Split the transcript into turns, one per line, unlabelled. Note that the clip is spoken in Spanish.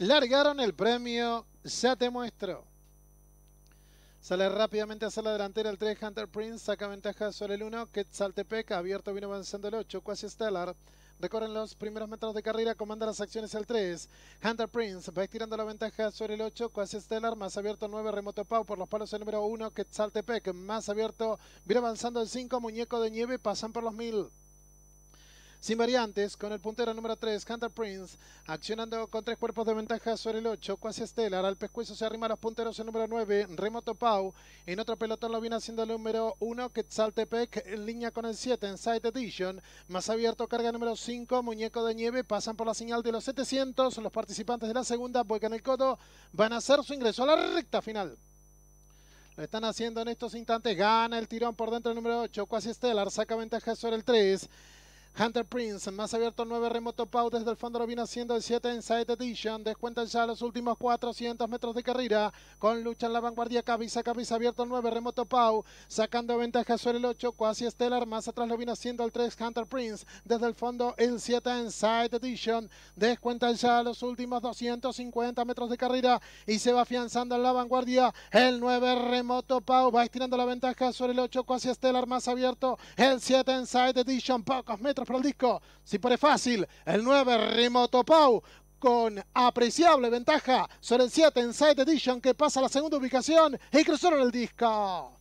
Largaron el premio, ya te muestro. Sale rápidamente hacia la delantera el 3 Hunter Prince, saca ventaja sobre el 1, Quetzaltepec, abierto viene avanzando el 8, Quasi Stellar. Recorren los primeros metros de carrera, comanda las acciones el 3. Hunter Prince va estirando la ventaja sobre el 8. Quasi Stellar, más abierto el 9. Remoto Pau por los palos el número 1. Quetzaltepec, más abierto. Viene avanzando el 5. Muñeco de nieve, pasan por los 1000 sin variantes, con el puntero número 3, Hunter Prince, accionando con tres cuerpos de ventaja sobre el 8, Cuasi Estelar, al pescuezo se arrima los punteros el número 9, Remoto Pau, en otro pelotón lo viene haciendo el número 1, Quetzaltepec, en línea con el 7, en Edition, más abierto carga número 5, Muñeco de Nieve, pasan por la señal de los 700, los participantes de la segunda, en el codo, van a hacer su ingreso a la recta final. Lo están haciendo en estos instantes. Gana el tirón por dentro el número 8. Cuasi Estelar, saca ventaja sobre el 3. Hunter Prince, más abierto 9, remoto Pau desde el fondo lo viene haciendo el 7 Inside Edition, descuenta ya los últimos 400 metros de carrera, con lucha en la vanguardia, cabeza, cabeza abierto 9, remoto Pau, sacando ventaja sobre el 8, cuasi estelar, más atrás lo viene haciendo el 3 Hunter Prince, desde el fondo el 7 Inside Edition, descuenta ya los últimos 250 metros de carrera y se va afianzando en la vanguardia, el 9 remoto Pau, va estirando la ventaja sobre el 8, cuasi estelar, más abierto, el 7 Inside Edition, pocos metros para el disco. Si pone fácil, el 9, Remoto Pau con apreciable ventaja sobre el 7 Inside Edition que pasa a la segunda ubicación y cruzaron el disco.